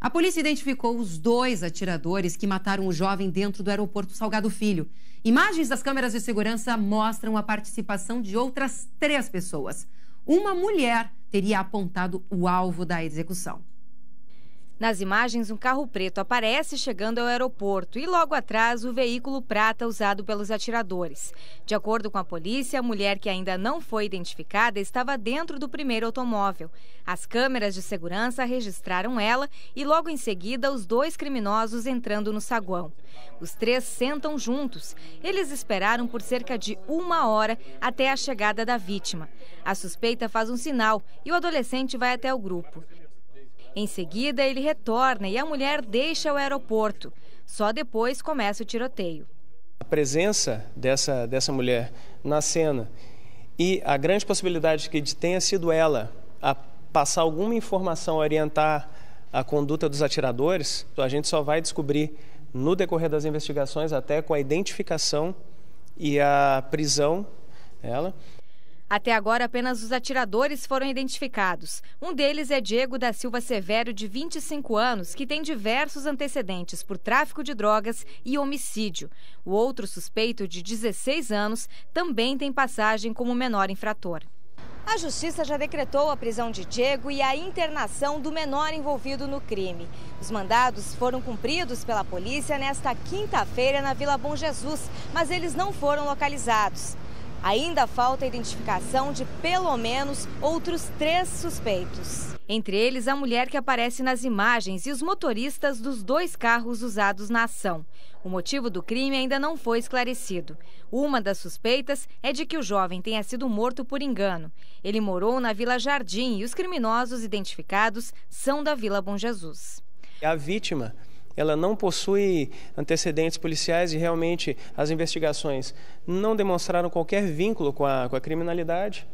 A polícia identificou os dois atiradores que mataram o jovem dentro do aeroporto Salgado Filho. Imagens das câmeras de segurança mostram a participação de outras três pessoas. Uma mulher teria apontado o alvo da execução. Nas imagens, um carro preto aparece chegando ao aeroporto e logo atrás o veículo prata usado pelos atiradores. De acordo com a polícia, a mulher que ainda não foi identificada estava dentro do primeiro automóvel. As câmeras de segurança registraram ela e logo em seguida os dois criminosos entrando no saguão. Os três sentam juntos. Eles esperaram por cerca de uma hora até a chegada da vítima. A suspeita faz um sinal e o adolescente vai até o grupo. Em seguida, ele retorna e a mulher deixa o aeroporto. Só depois começa o tiroteio. A presença dessa, dessa mulher na cena e a grande possibilidade que tenha sido ela a passar alguma informação, orientar a conduta dos atiradores, a gente só vai descobrir no decorrer das investigações, até com a identificação e a prisão dela. Até agora, apenas os atiradores foram identificados. Um deles é Diego da Silva Severo, de 25 anos, que tem diversos antecedentes por tráfico de drogas e homicídio. O outro suspeito, de 16 anos, também tem passagem como menor infrator. A justiça já decretou a prisão de Diego e a internação do menor envolvido no crime. Os mandados foram cumpridos pela polícia nesta quinta-feira na Vila Bom Jesus, mas eles não foram localizados. Ainda falta a identificação de pelo menos outros três suspeitos. Entre eles, a mulher que aparece nas imagens e os motoristas dos dois carros usados na ação. O motivo do crime ainda não foi esclarecido. Uma das suspeitas é de que o jovem tenha sido morto por engano. Ele morou na Vila Jardim e os criminosos identificados são da Vila Bom Jesus. É a vítima ela não possui antecedentes policiais e realmente as investigações não demonstraram qualquer vínculo com a, com a criminalidade,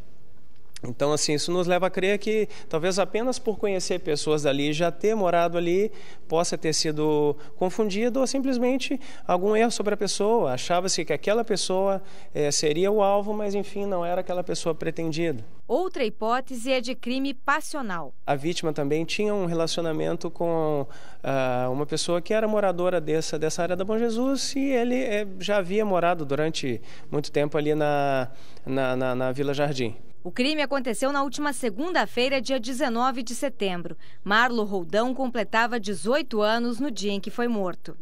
então, assim, isso nos leva a crer que talvez apenas por conhecer pessoas dali, já ter morado ali, possa ter sido confundido ou simplesmente algum erro sobre a pessoa. Achava-se que aquela pessoa eh, seria o alvo, mas enfim, não era aquela pessoa pretendida. Outra hipótese é de crime passional. A vítima também tinha um relacionamento com ah, uma pessoa que era moradora dessa, dessa área da Bom Jesus e ele eh, já havia morado durante muito tempo ali na, na, na, na Vila Jardim. O crime aconteceu na última segunda-feira, dia 19 de setembro. Marlo Roldão completava 18 anos no dia em que foi morto.